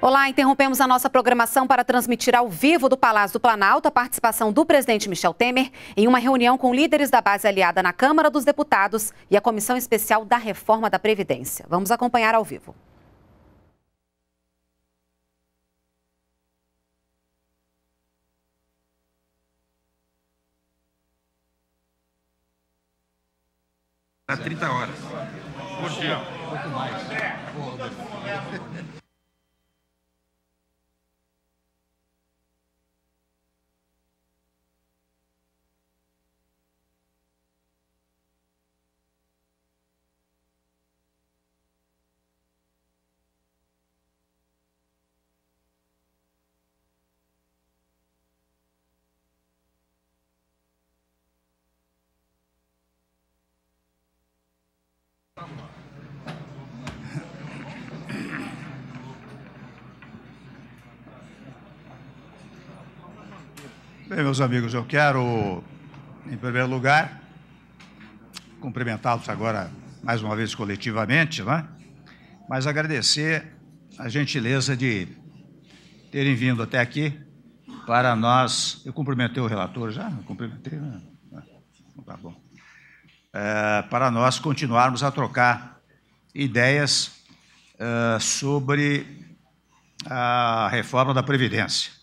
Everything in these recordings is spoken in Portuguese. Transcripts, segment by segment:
Olá, interrompemos a nossa programação para transmitir ao vivo do Palácio do Planalto a participação do presidente Michel Temer em uma reunião com líderes da base aliada na Câmara dos Deputados e a Comissão Especial da Reforma da Previdência. Vamos acompanhar ao vivo. Dá 30 horas. Por dia. Um pouco mais. Porra. Bem, meus amigos, eu quero, em primeiro lugar, cumprimentá-los agora mais uma vez coletivamente, né? mas agradecer a gentileza de terem vindo até aqui para nós. Eu cumprimentei o relator já? cumprimentei? Né? Ah, tá bom. É, para nós continuarmos a trocar ideias é, sobre a reforma da Previdência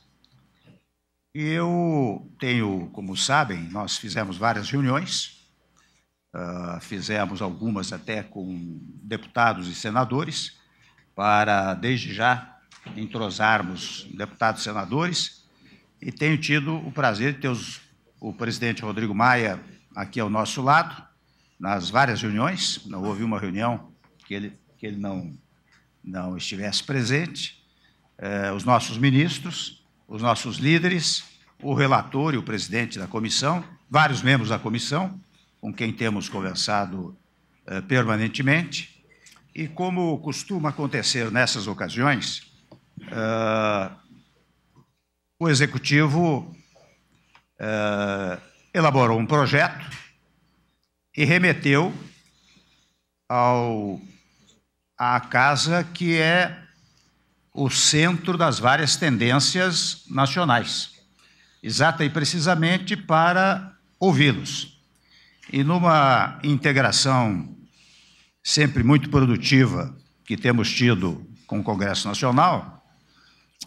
eu tenho, como sabem, nós fizemos várias reuniões, uh, fizemos algumas até com deputados e senadores, para, desde já, entrosarmos deputados e senadores, e tenho tido o prazer de ter os, o presidente Rodrigo Maia aqui ao nosso lado, nas várias reuniões, não houve uma reunião que ele, que ele não, não estivesse presente, uh, os nossos ministros, os nossos líderes, o relator e o presidente da comissão, vários membros da comissão, com quem temos conversado eh, permanentemente. E como costuma acontecer nessas ocasiões, eh, o executivo eh, elaborou um projeto e remeteu ao, à casa que é o centro das várias tendências nacionais, exata e precisamente para ouvi-los. E numa integração sempre muito produtiva que temos tido com o Congresso Nacional,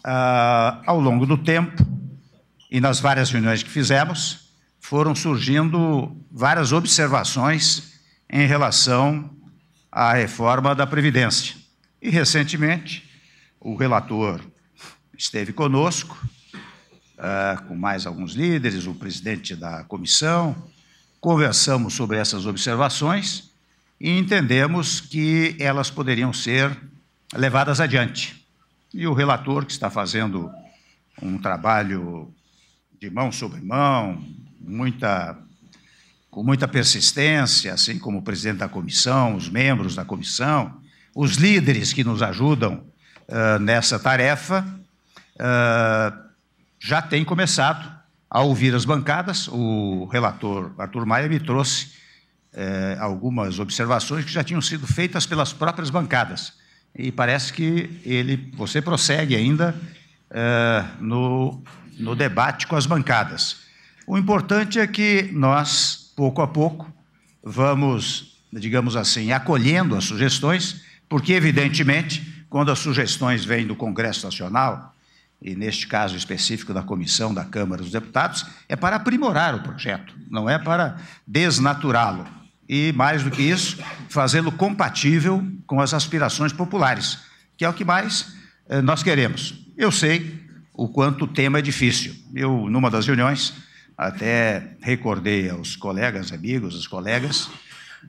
ah, ao longo do tempo e nas várias reuniões que fizemos, foram surgindo várias observações em relação à reforma da Previdência. E, recentemente, o relator esteve conosco, uh, com mais alguns líderes, o presidente da comissão, conversamos sobre essas observações e entendemos que elas poderiam ser levadas adiante. E o relator, que está fazendo um trabalho de mão sobre mão, muita, com muita persistência, assim como o presidente da comissão, os membros da comissão, os líderes que nos ajudam ah, nessa tarefa uh, já tem começado a ouvir as bancadas. O relator Arthur Maia me trouxe eh, algumas observações que já tinham sido feitas pelas próprias bancadas. E parece que ele, você prossegue ainda eh, no, no debate com as bancadas. O importante é que nós, pouco a pouco, vamos, digamos assim, acolhendo as sugestões, porque, evidentemente, quando as sugestões vêm do Congresso Nacional, e neste caso específico da comissão da Câmara dos Deputados, é para aprimorar o projeto, não é para desnaturá-lo. E, mais do que isso, fazê-lo compatível com as aspirações populares, que é o que mais eh, nós queremos. Eu sei o quanto o tema é difícil. Eu, numa das reuniões, até recordei aos colegas, amigos, aos colegas,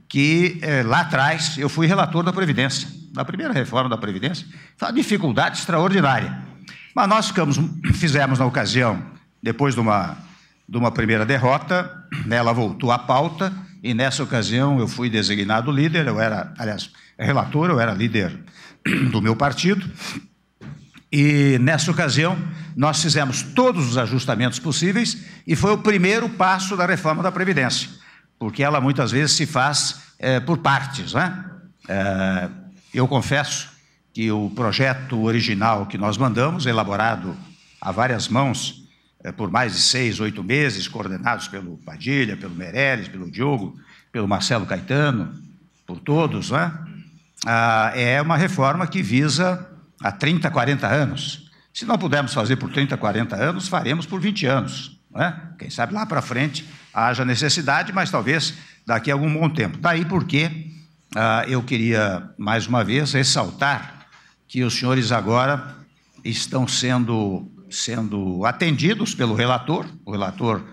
que eh, lá atrás eu fui relator da Previdência da primeira reforma da Previdência, foi uma dificuldade extraordinária. Mas nós ficamos, fizemos na ocasião, depois de uma, de uma primeira derrota, né, ela voltou à pauta, e nessa ocasião eu fui designado líder, eu era, aliás, relator, eu era líder do meu partido, e nessa ocasião nós fizemos todos os ajustamentos possíveis e foi o primeiro passo da reforma da Previdência, porque ela muitas vezes se faz é, por partes, né? É, eu confesso que o projeto original que nós mandamos, elaborado a várias mãos, eh, por mais de seis, oito meses, coordenados pelo Padilha, pelo Meirelles, pelo Diogo, pelo Marcelo Caetano, por todos, né? Ah, é uma reforma que visa a 30, 40 anos. Se não pudermos fazer por 30, 40 anos, faremos por 20 anos. Né? Quem sabe lá para frente haja necessidade, mas talvez daqui a algum bom tempo. Daí porque ah, eu queria mais uma vez ressaltar que os senhores agora estão sendo, sendo atendidos pelo relator. O relator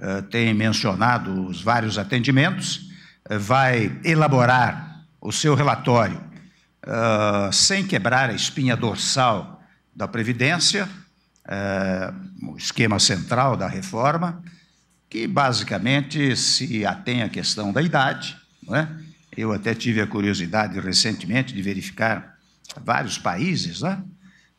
ah, tem mencionado os vários atendimentos, ah, vai elaborar o seu relatório sem quebrar a espinha dorsal da Previdência, o esquema central da reforma, que basicamente se atém à questão da idade, não é? Eu até tive a curiosidade recentemente de verificar vários países, né?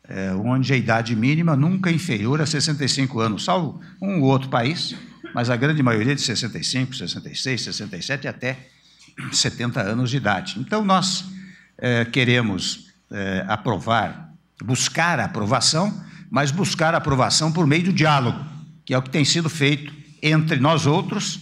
É, onde a idade mínima nunca é inferior a 65 anos, salvo um ou outro país, mas a grande maioria de 65, 66, 67 e até 70 anos de idade. Então, nós é, queremos é, aprovar, buscar a aprovação, mas buscar a aprovação por meio do diálogo, que é o que tem sido feito entre nós outros,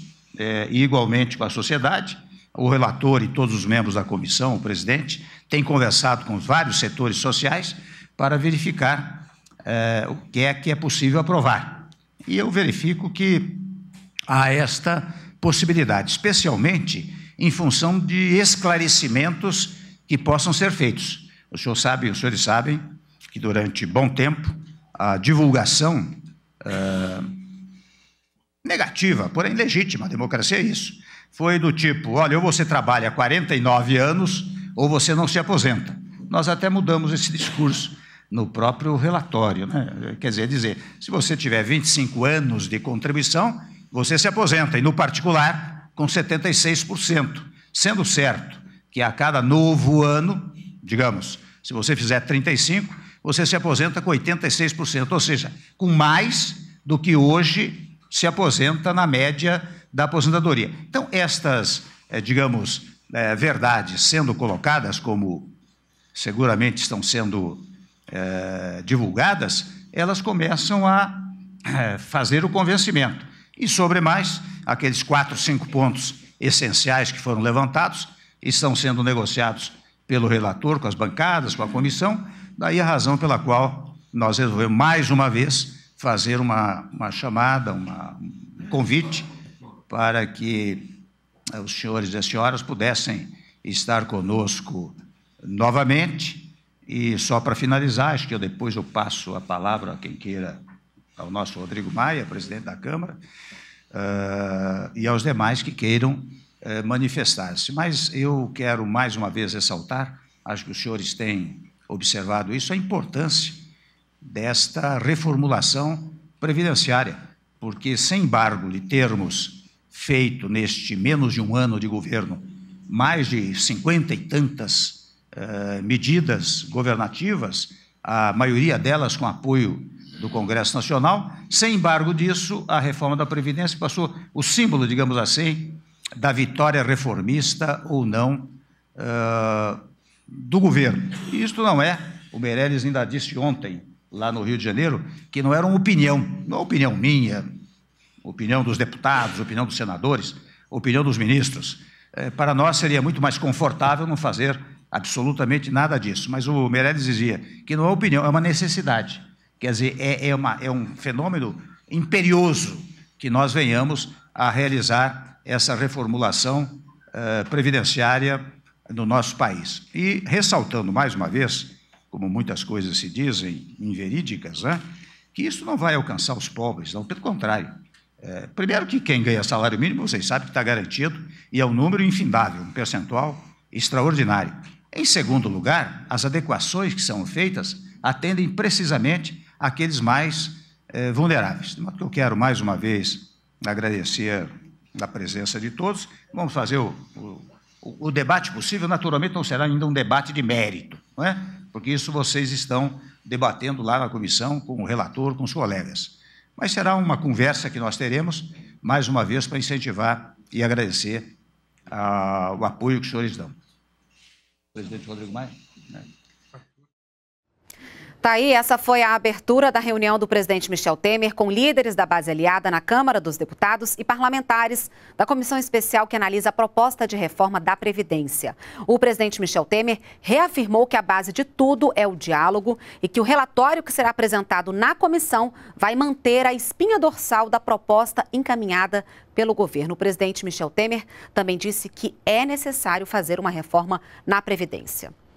e igualmente com a sociedade, o relator e todos os membros da comissão, o presidente, tem conversado com vários setores sociais para verificar eh, o que é que é possível aprovar. E eu verifico que há esta possibilidade, especialmente em função de esclarecimentos que possam ser feitos. O senhor sabe, os senhores sabem, que durante bom tempo a divulgação eh, negativa, porém legítima, a democracia é isso foi do tipo: olha, ou você trabalha 49 anos ou você não se aposenta. Nós até mudamos esse discurso no próprio relatório. Né? Quer dizer, dizer, se você tiver 25 anos de contribuição, você se aposenta, e no particular, com 76%. Sendo certo que a cada novo ano, digamos, se você fizer 35%, você se aposenta com 86%, ou seja, com mais do que hoje se aposenta na média da aposentadoria. Então, estas, é, digamos, é, verdades sendo colocadas, como seguramente estão sendo é, divulgadas, elas começam a fazer o convencimento. E, sobre mais, aqueles quatro, cinco pontos essenciais que foram levantados estão sendo negociados pelo relator, com as bancadas, com a comissão, daí a razão pela qual nós resolvemos mais uma vez fazer uma, uma chamada, uma, um convite para que eh, os senhores e as senhoras pudessem estar conosco novamente. E só para finalizar, acho que eu depois eu passo a palavra a quem queira, ao nosso Rodrigo Maia, presidente da Câmara, uh, e aos demais que queiram uh, manifestar-se. Mas eu quero mais uma vez ressaltar, acho que os senhores têm observado isso, a importância desta reformulação previdenciária, porque sem embargo de termos feito neste menos de um ano de governo mais de cinquenta e tantas eh, medidas governativas, a maioria delas com apoio do Congresso Nacional. Sem embargo disso, a reforma da Previdência passou o símbolo, digamos assim, da vitória reformista ou não eh, do governo. E isto não é, o Meirelles ainda disse ontem, lá no Rio de Janeiro, que não era uma opinião, não é opinião minha, opinião dos deputados, opinião dos senadores, opinião dos ministros. É, para nós seria muito mais confortável não fazer absolutamente nada disso. Mas o Meirelles dizia que não é opinião, é uma necessidade. Quer dizer, é, é, uma, é um fenômeno imperioso que nós venhamos a realizar essa reformulação eh, previdenciária no nosso país. E ressaltando mais uma vez, como muitas coisas se dizem inverídicas, né, que isso não vai alcançar os pobres, não, pelo contrário. É, primeiro que quem ganha salário mínimo, vocês sabem que está garantido, e é um número infindável, um percentual extraordinário. Em segundo lugar, as adequações que são feitas atendem precisamente aqueles mais eh, vulneráveis. Eu quero, mais uma vez, agradecer a presença de todos. Vamos fazer o, o, o debate possível, naturalmente não será ainda um debate de mérito, é? porque isso vocês estão debatendo lá na comissão com o relator, com os colegas. Mas será uma conversa que nós teremos, mais uma vez, para incentivar e agradecer uh, o apoio que os senhores dão. Presidente Rodrigo Maia. Né? Tá aí, essa foi a abertura da reunião do presidente Michel Temer com líderes da base aliada na Câmara dos Deputados e parlamentares da comissão especial que analisa a proposta de reforma da Previdência. O presidente Michel Temer reafirmou que a base de tudo é o diálogo e que o relatório que será apresentado na comissão vai manter a espinha dorsal da proposta encaminhada pelo governo. O presidente Michel Temer também disse que é necessário fazer uma reforma na Previdência.